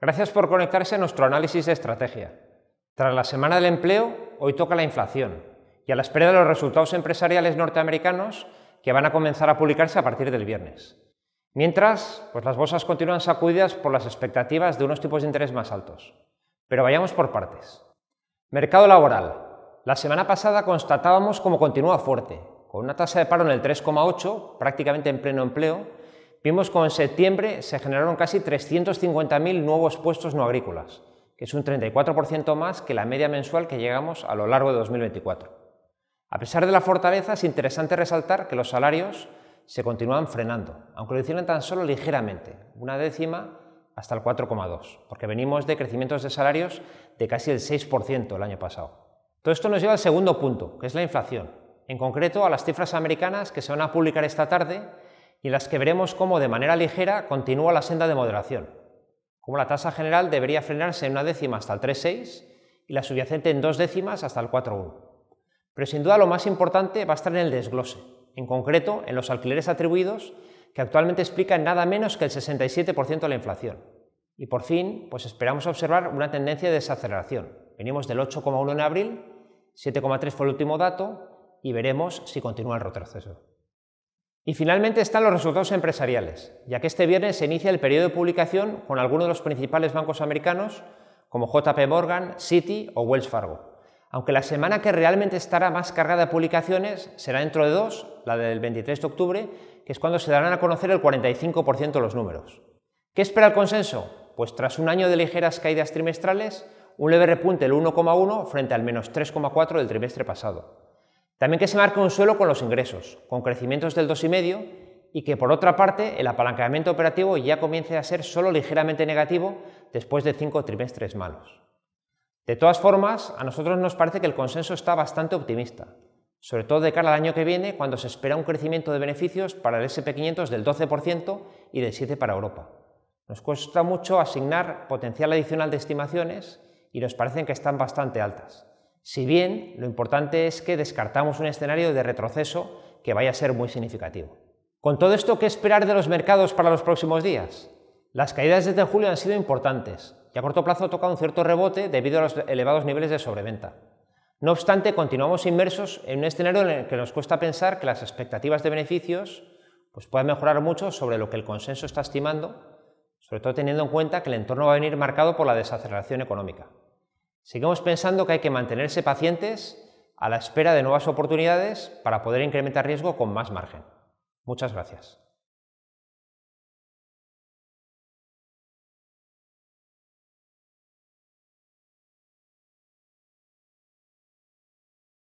Gracias por conectarse a nuestro análisis de estrategia. Tras la semana del empleo, hoy toca la inflación y a la espera de los resultados empresariales norteamericanos que van a comenzar a publicarse a partir del viernes. Mientras, pues las bolsas continúan sacudidas por las expectativas de unos tipos de interés más altos. Pero vayamos por partes. Mercado laboral. La semana pasada constatábamos como continúa fuerte, con una tasa de paro en el 3,8, prácticamente en pleno empleo, vimos cómo en septiembre se generaron casi 350.000 nuevos puestos no agrícolas, que es un 34% más que la media mensual que llegamos a lo largo de 2024. A pesar de la fortaleza, es interesante resaltar que los salarios se continúan frenando, aunque lo hicieron tan solo ligeramente, una décima hasta el 4,2, porque venimos de crecimientos de salarios de casi el 6% el año pasado. Todo esto nos lleva al segundo punto, que es la inflación, en concreto a las cifras americanas que se van a publicar esta tarde y en las que veremos cómo de manera ligera continúa la senda de moderación, cómo la tasa general debería frenarse en una décima hasta el 3,6 y la subyacente en dos décimas hasta el 4,1. Pero sin duda lo más importante va a estar en el desglose, en concreto en los alquileres atribuidos, que actualmente explican nada menos que el 67% de la inflación. Y por fin, pues esperamos observar una tendencia de desaceleración. Venimos del 8,1 en abril, 7,3 fue el último dato, y veremos si continúa el retroceso. Y finalmente están los resultados empresariales, ya que este viernes se inicia el periodo de publicación con algunos de los principales bancos americanos, como JP Morgan, Citi o Wells Fargo. Aunque la semana que realmente estará más cargada de publicaciones será dentro de dos, la del 23 de octubre, que es cuando se darán a conocer el 45% de los números. ¿Qué espera el consenso? Pues tras un año de ligeras caídas trimestrales, un leve repunte del 1,1 frente al menos 3,4 del trimestre pasado. También que se marque un suelo con los ingresos, con crecimientos del 2,5 y que por otra parte el apalancamiento operativo ya comience a ser solo ligeramente negativo después de cinco trimestres malos. De todas formas, a nosotros nos parece que el consenso está bastante optimista, sobre todo de cara al año que viene cuando se espera un crecimiento de beneficios para el SP500 del 12% y del 7% para Europa. Nos cuesta mucho asignar potencial adicional de estimaciones y nos parecen que están bastante altas. Si bien lo importante es que descartamos un escenario de retroceso que vaya a ser muy significativo. Con todo esto, ¿qué esperar de los mercados para los próximos días? Las caídas desde julio han sido importantes y a corto plazo toca un cierto rebote debido a los elevados niveles de sobreventa. No obstante, continuamos inmersos en un escenario en el que nos cuesta pensar que las expectativas de beneficios pues, puedan mejorar mucho sobre lo que el consenso está estimando, sobre todo teniendo en cuenta que el entorno va a venir marcado por la desaceleración económica. Seguimos pensando que hay que mantenerse pacientes a la espera de nuevas oportunidades para poder incrementar riesgo con más margen. Muchas gracias.